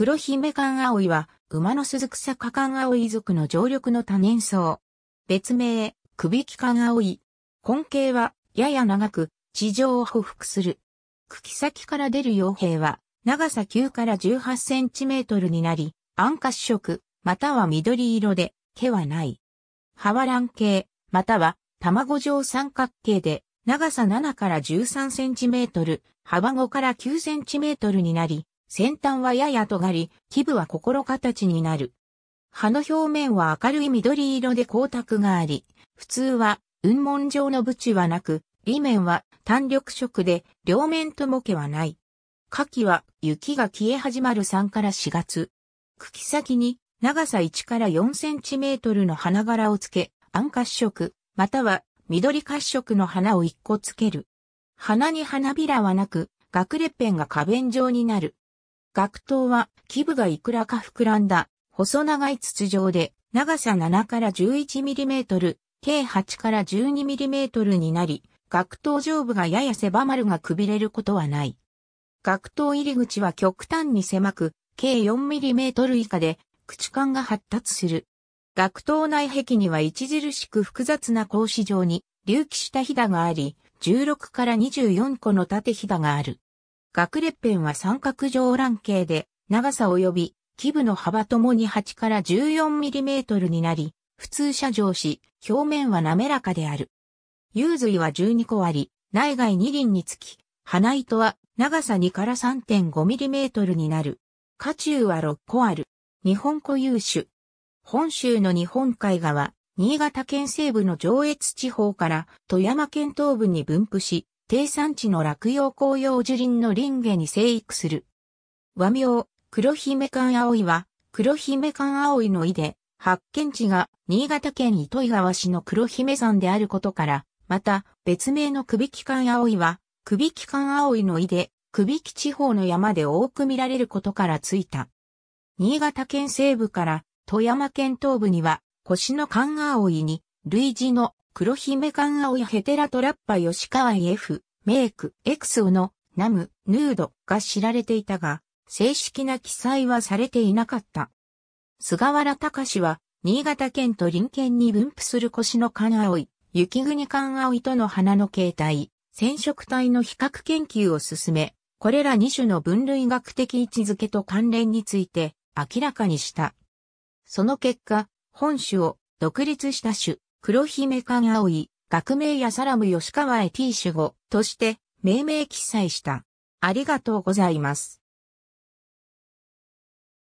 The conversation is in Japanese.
黒姫缶葵は、馬の鈴草花缶葵族の常緑の多年草。別名、首引き葵。根茎は、やや長く、地上を匍匐する。茎先から出る傭兵は、長さ9から18センチメートルになり、暗褐色、または緑色で、毛はない。葉は卵形、または卵状三角形で、長さ7から13センチメートル、幅5から9センチメートルになり、先端はやや尖り、基部は心形になる。葉の表面は明るい緑色で光沢があり、普通は雲門状の縁はなく、裏面は単緑色で両面とも毛はない。夏季は雪が消え始まる3から4月。茎先に長さ1から4センチメートルの花柄をつけ、暗褐色、または緑褐色の花を1個つける。花に花びらはなく、学ペ片が花弁状になる。学頭は、基部がいくらか膨らんだ、細長い筒状で、長さ7から11ミリメートル、計8から12ミリメートルになり、学頭上部がやや狭まるがくびれることはない。学頭入り口は極端に狭く、計4ミリメートル以下で、口管が発達する。学頭内壁には著しく複雑な格子状に、隆起したひだがあり、16から24個の縦ひだがある。学列編は三角上卵形で、長さ及び、基部の幅ともに8から14ミリメートルになり、普通車上し、表面は滑らかである。幽髄は12個あり、内外2輪につき、花糸は長さ2から3.5ミリメートルになる。下中は6個ある。日本固有種。本州の日本海側、新潟県西部の上越地方から富山県東部に分布し、低産地の落葉紅葉樹林の林下に生育する。和名、黒姫館葵は、黒姫館葵の井で、発見地が新潟県糸魚川市の黒姫山であることから、また別名の首木館葵は、首木館葵の井で、首木地方の山で多く見られることからついた。新潟県西部から富山県東部には、腰の館葵に、類似の黒姫館葵ヘテラトラッパ吉川 F、メイク、エクスウのナム、ヌードが知られていたが、正式な記載はされていなかった。菅原隆は、新潟県と林県に分布する腰のオイ、雪国オイとの花の形態、染色体の比較研究を進め、これら2種の分類学的位置づけと関連について明らかにした。その結果、本種を独立した種、黒姫オイ、学名やサラム吉川へ T ュ語として命名記載した。ありがとうございます。